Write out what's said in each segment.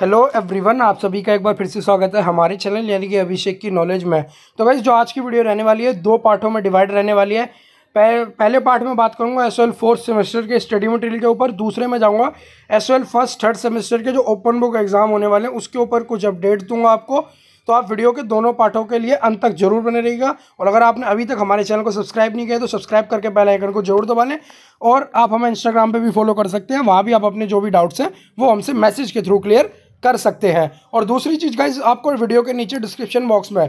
hello everyone आप सभी का एक बार फिर से स्वागत है हमारे चैनल यानी कि अभिषेक की नॉलेज में तो भाई जो आज की वीडियो रहने वाली है दो पार्टों में डिवाइड रहने वाली है पह, पहले पार्ट में बात करूंगा एस एल फोर्थ सेमेस्टर के स्टडी मटेरियल के ऊपर दूसरे में जाऊंगा S L first third semester के जो ओपन बुक एग्जाम होने वाले हैं उसके ऊपर कुछ अपडेट दूंगा आपको तो आप वीडियो के दोनों पार्टों के लिए अंत तक जरूर बने रहिएगा और अगर आपने अभी तक हमारे चैनल को सब्सक्राइब नहीं किया तो सब्सक्राइब करके बेल आइकन को जरूर दबा लें और आप हमें इंस्टाग्राम पे भी फॉलो कर सकते हैं वहाँ भी आप अपने जो भी डाउट्स हैं वो हमसे मैसेज के थ्रू क्लियर कर सकते हैं और दूसरी चीज़ गाइज आपको वीडियो के नीचे डिस्क्रिप्शन बॉक्स में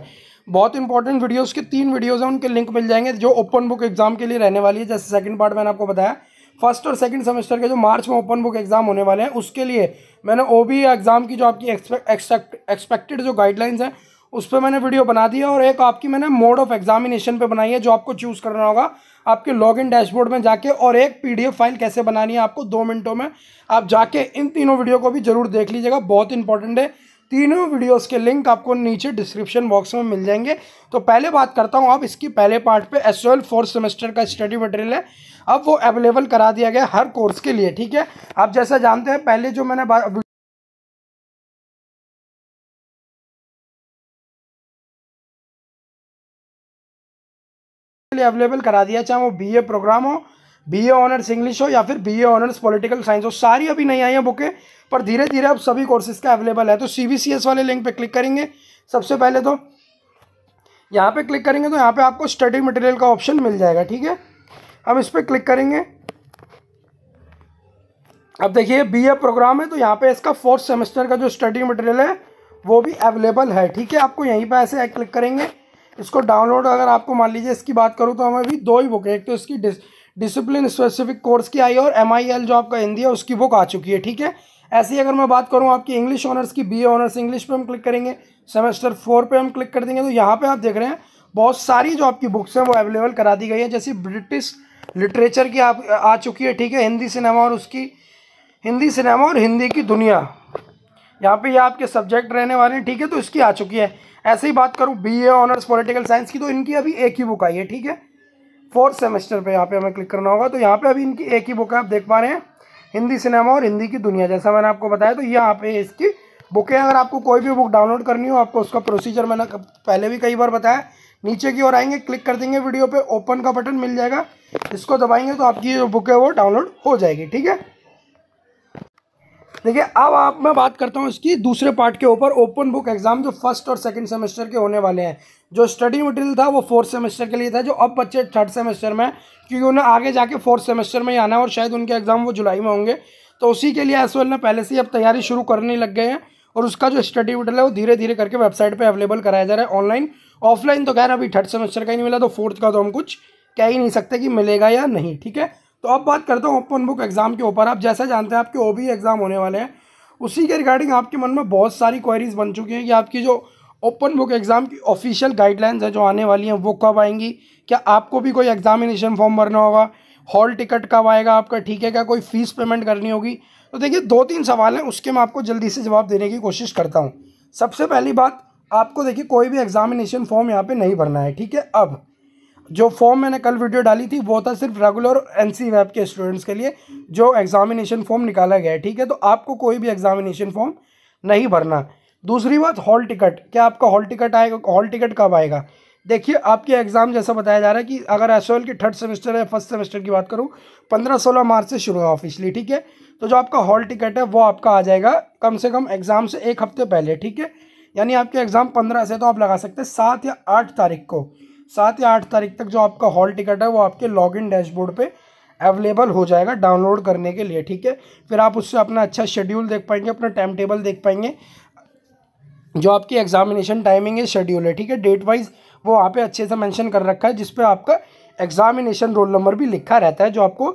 बहुत इंपॉर्टेंट वीडियोस के तीन वीडियोस हैं उनके लिंक मिल जाएंगे जो ओपन बुक एग्जाम के लिए रहने वाली है जैसे सेकंड पार्ट मैंने आपको बताया फर्स्ट और सेकंड सेमेस्टर के जो मार्च में ओपन बुक एग्जाम होने वाले हैं उसके लिए मैंने ओ एग्ज़ाम की जो आपकी एक्सपेक्टेड जो गाइडलाइंस हैं उस पर मैंने वीडियो बना दी है और एक आपकी मैंने मोड ऑफ एग्जामिनेशन पर बनाई है जो आपको चूज़ करना होगा आपके लॉगिन डैशबोर्ड में जाके और एक पीडीएफ फाइल कैसे बनानी है आपको दो मिनटों में आप जाके इन तीनों वीडियो को भी जरूर देख लीजिएगा बहुत इंपॉर्टेंट है तीनों वीडियोस के लिंक आपको नीचे डिस्क्रिप्शन बॉक्स में मिल जाएंगे तो पहले बात करता हूँ आप इसकी पहले पार्ट पे एस फोर्थ सेमेस्टर का स्टडी मटेरियल है अब वो अवेलेबल करा दिया गया हर कोर्स के लिए ठीक है आप जैसा जानते हैं पहले जो मैंने के लिए अवेलेबल करा दिया चाहे वो बीए प्रोग्राम हो बीए ऑनर्स इंग्लिश हो या फिर बीए ऑनर्स पॉलिटिकल साइंस हो सारी अभी नहीं आई हैं बुकें पर धीरे धीरे अब सभी कोर्सेज का अवेलेबल है तो सी वाले लिंक पर क्लिक करेंगे सबसे पहले तो यहाँ पे क्लिक करेंगे तो यहाँ पे आपको स्टडी मटेरियल का ऑप्शन मिल जाएगा ठीक है हम इस पर क्लिक करेंगे अब देखिए बीए प्रोग्राम है तो यहाँ पे इसका फोर्थ सेमेस्टर का जो स्टडी मटेरियल है वो भी अवेलेबल है ठीक है आपको यहीं पे ऐसे क्लिक करेंगे इसको डाउनलोड अगर आपको मान लीजिए इसकी बात करूँ तो हमें अभी दो ही बुक है एक तो इसकी डिस डिसिप्लिन स्पेसिफिक कोर्स की आई है और एम आई एल जो आपका हिंदी है उसकी बुक आ चुकी है ठीक है ऐसे ही अगर मैं बात करूँ आपकी इंग्लिश ऑनर्स की बी ऑनर्स इंग्लिश पर हम क्लिक करेंगे सेमेस्टर फोर पर हम क्लिक कर देंगे तो यहाँ पर आप देख रहे हैं बहुत सारी जो आपकी बुक्स हैं वो अवेलेबल करा दी गई है जैसे ब्रिटिश लिटरेचर की आप आ चुकी है ठीक है हिंदी सिनेमा और उसकी हिंदी सिनेमा और हिंदी की दुनिया यहाँ पे ये आपके सब्जेक्ट रहने वाले हैं ठीक है तो इसकी आ चुकी है ऐसे ही बात करूँ B A honours political science की तो इनकी अभी एक ही बुक आई है ठीक है फोर्थ सेमेस्टर पर यहाँ पर हमें क्लिक करना होगा तो यहाँ पर अभी इनकी एक ही बुक है आप देख पा रहे हैं हिंदी सिनेमा और हिंदी की दुनिया जैसा मैंने आपको बताया तो यहाँ पे इसकी बुक है अगर आपको कोई भी बुक डाउनलोड करनी हो आपको उसका प्रोसीजर मैंने पहले भी कई बार बताया नीचे की ओर आएंगे क्लिक कर देंगे वीडियो पे ओपन का बटन मिल जाएगा इसको दबाएंगे तो आपकी जो बुक है वो डाउनलोड हो जाएगी ठीक है देखिए अब आप मैं बात करता हूँ इसकी दूसरे पार्ट के ऊपर ओपन बुक एग्जाम जो फर्स्ट और सेकंड सेमेस्टर के होने वाले हैं जो स्टडी मटेरियल था वो फोर्थ सेमेस्टर के लिए था जो अब बच्चे थर्ड सेमेस्टर में क्योंकि उन्हें आगे जाके फोर्थ सेमेस्टर में ही आना है और शायद उनके एग्ज़ाम वो जुलाई में होंगे तो उसी के लिए एस ने पहले से ही अब तैयारी शुरू करने लग गए हैं और उसका जो स्टडी मटेरियल है वो धीरे धीरे करके वेबसाइट पर अवेलेबल कराया जा रहा है ऑनलाइन ऑफलाइन तो खैर अभी थर्ड सेमेस्टर का ही नहीं मिला तो फोर्थ का तो हम कुछ कह ही नहीं सकते कि मिलेगा या नहीं ठीक है तो अब बात करता हूँ ओपन बुक एग्ज़ाम के ऊपर आप जैसा जानते हैं आपके ओ एग्ज़ाम होने वाले हैं उसी के रिगार्डिंग आपके मन में बहुत सारी क्वारीज़ बन चुकी हैं कि आपकी जो ओपन बुक एग्ज़ाम की ऑफिशियल गाइडलाइंस है जो आने वाली हैं वो कब आएंगी क्या आपको भी कोई एग्ज़ामिनेशन फॉर्म भरना होगा हॉल टिकट कब आएगा आपका ठीक है क्या कोई फ़ीस पेमेंट करनी होगी तो देखिए दो तीन सवाल हैं उसके मैं आपको जल्दी से जवाब देने की कोशिश करता हूँ सबसे पहली बात आपको देखिए कोई भी एग्ज़ामिनेशन फॉर्म यहाँ पर नहीं भरना है ठीक है अब जो फॉर्म मैंने कल वीडियो डाली थी वो था सिर्फ रेगुलर एन सी वेब के स्टूडेंट्स के लिए जो एग्जामिनेशन फॉर्म निकाला गया है ठीक है तो आपको कोई भी एग्जामिनेशन फॉर्म नहीं भरना दूसरी बात हॉल टिकट क्या आपका हॉल टिकट आएगा हॉल टिकट कब आएगा देखिए आपके एग्ज़ाम जैसा बताया जा रहा है कि अगर एस के थर्ड सेमेस्टर या फर्स्ट सेमेस्टर की बात करूँ पंद्रह सोलह मार्च से शुरू है ऑफिशली ठीक है तो जो आपका हॉल टिकट है वो आपका आ जाएगा कम से कम एग्ज़ाम से एक हफ्ते पहले ठीक है यानी आपके एग्ज़ाम पंद्रह से तो आप लगा सकते हैं सात या आठ तारीख को सात या आठ तारीख तक जो आपका हॉल टिकट है वो आपके लॉगिन डैशबोर्ड पे अवेलेबल हो जाएगा डाउनलोड करने के लिए ठीक है फिर आप उससे अपना अच्छा शेड्यूल देख पाएंगे अपना टाइम टेबल देख पाएंगे जो आपकी एग्जामिनेशन टाइमिंग है शेड्यूल है ठीक है डेट वाइज वो वहाँ पे अच्छे से मेंशन कर रखा है जिसपे आपका एग्जामिनेशन रोल नंबर भी लिखा रहता है जो आपको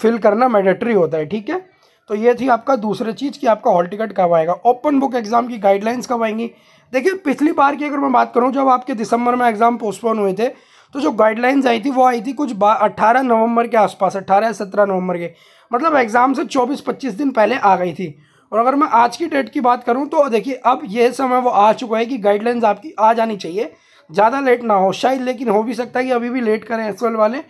फिल करना मैडेटरी होता है ठीक है तो ये थी आपका दूसरी चीज़ कि आपका हॉल टिकट कब आएगा ओपन बुक एग्ज़ाम की गाइडलाइंस कब आएंगी देखिए पिछली बार की अगर मैं बात करूँ जब आपके दिसंबर में एग्ज़ाम पोस्टपोन हुए थे तो जो गाइडलाइंस आई थी वो आई थी कुछ अट्ठारह नवंबर के आसपास अट्ठारह या सत्रह नवंबर के मतलब एग्ज़ाम से चौबीस पच्चीस दिन पहले आ गई थी और अगर मैं आज की डेट की बात करूँ तो देखिए अब यह समय वो आ चुका है कि गाइडलाइंस आपकी आ जानी चाहिए ज़्यादा लेट ना हो शायद लेकिन हो भी सकता है कि अभी भी लेट करें एस वाले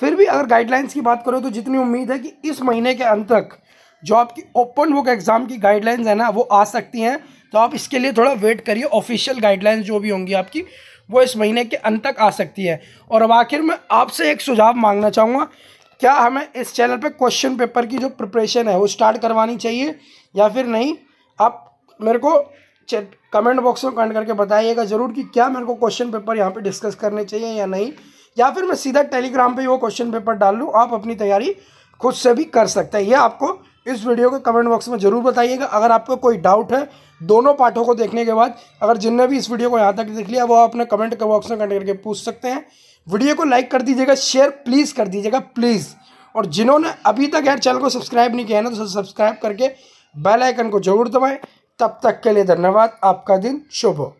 फिर भी अगर गाइडलाइंस की बात करो तो जितनी उम्मीद है कि इस महीने के अंत तक जो आपकी ओपन बुक एग्ज़ाम की गाइडलाइंस है ना वो आ सकती हैं तो आप इसके लिए थोड़ा वेट करिए ऑफिशियल गाइडलाइंस जो भी होंगी आपकी वो इस महीने के अंत तक आ सकती है और अब आखिर में आपसे एक सुझाव मांगना चाहूँगा क्या हमें इस चैनल पर क्वेश्चन पेपर की जो प्रिपरेशन है वो स्टार्ट करवानी चाहिए या फिर नहीं आप मेरे को कमेंट बॉक्स में कमेंट करके बताइएगा ज़रूर कि क्या मेरे को क्वेश्चन पेपर यहाँ पे डिस्कस करने चाहिए या नहीं या फिर मैं सीधा टेलीग्राम पे वो क्वेश्चन पेपर डाल लूँ आप अपनी तैयारी खुद से भी कर सकते हैं ये आपको इस वीडियो के कमेंट बॉक्स में ज़रूर बताइएगा अगर आपको कोई डाउट है दोनों पाठों को देखने के बाद अगर जिनने भी इस वीडियो को यहाँ तक देख लिया वो अपने कमेंट के बॉक्स में कमेंट करके पूछ सकते हैं वीडियो को लाइक कर दीजिएगा शेयर प्लीज़ कर दीजिएगा प्लीज़ और जिन्होंने अभी तक यार चैनल को सब्सक्राइब नहीं किया है ना तो सब्सक्राइब करके बेल आइकन को जरूर दबाएं तब तक के लिए धन्यवाद आपका दिन शुभ हो